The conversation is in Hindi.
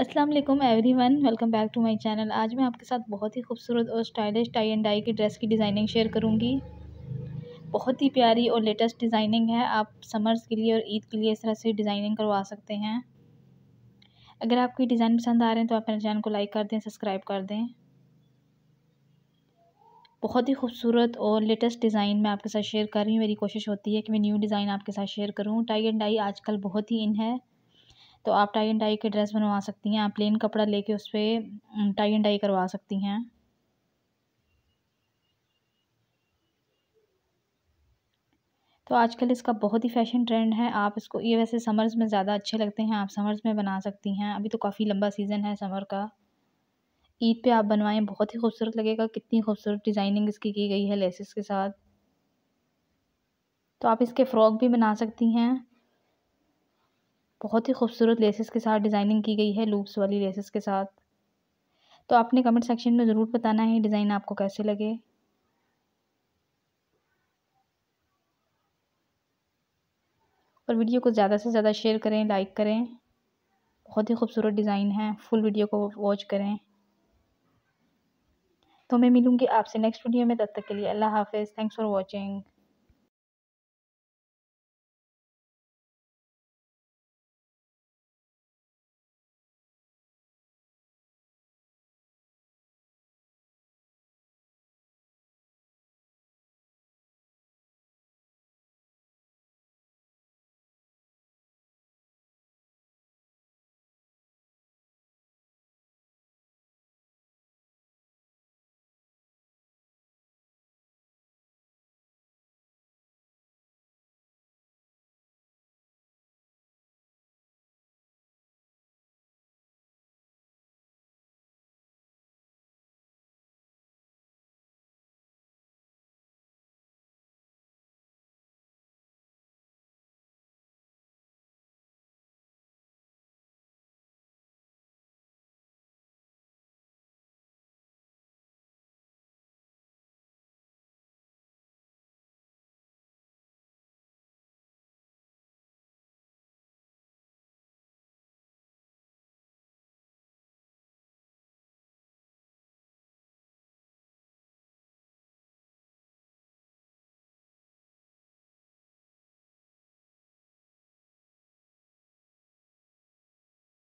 अस्सलाम वालेकुम वन welcome back to my channel आज मैं आपके साथ बहुत ही खूबसूरत और स्टाइलिश टाई एंड डाई की ड्रेस की डिज़ाइनिंग शेयर करूँगी बहुत ही प्यारी और लेटेस्ट डिज़ाइनिंग है आप समर्स के लिए और ईद के लिए इस तरह से डिज़ाइनिंग करवा सकते हैं अगर आपको डिज़ाइन पसंद आ रहे हैं तो आप मेरे चैनल को लाइक कर दें सब्सक्राइब कर दें बहुत ही खूबसूरत और लेटेस्ट डिज़ाइन मैं आपके साथ शेयर कर रही हूँ मेरी कोशिश होती है कि मैं न्यू डिज़ाइन आपके साथ शेयर करूँ टाई एंड डाई आजकल बहुत ही इन है तो आप टाई एंड डाई के ड्रेस बनवा सकती हैं आप प्लेन कपड़ा लेके उस पर टाई एंड डाई करवा सकती हैं तो आजकल इसका बहुत ही फैशन ट्रेंड है आप इसको ये वैसे समर्स में ज़्यादा अच्छे लगते हैं आप समर्स में बना सकती हैं अभी तो काफ़ी लंबा सीज़न है समर का ईद पे आप बनवाएं बहुत ही खूबसूरत लगेगा कितनी खूबसूरत डिज़ाइनिंग इसकी की गई है लेसेस के साथ तो आप इसके फ़्रॉक भी बना सकती हैं बहुत ही खूबसूरत लेसेस के साथ डिज़ाइनिंग की गई है लूप्स वाली लेसेस के साथ तो आपने कमेंट सेक्शन में ज़रूर बताना है डिज़ाइन आपको कैसे लगे और वीडियो को ज़्यादा से ज़्यादा शेयर करें लाइक करें बहुत ही खूबसूरत डिज़ाइन है फुल वीडियो को वॉच करें तो मैं मिलूँगी आपसे नेक्स्ट वीडियो में तब तक के लिए अल्लाह हाफिज़ थैंक्स फॉर वॉचिंग